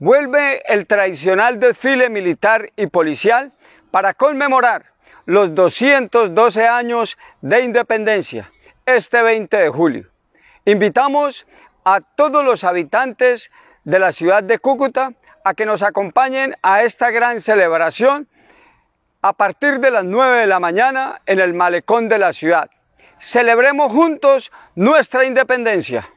Vuelve el tradicional desfile militar y policial para conmemorar los 212 años de independencia este 20 de julio. Invitamos a todos los habitantes de la ciudad de Cúcuta a que nos acompañen a esta gran celebración a partir de las 9 de la mañana en el malecón de la ciudad. Celebremos juntos nuestra independencia.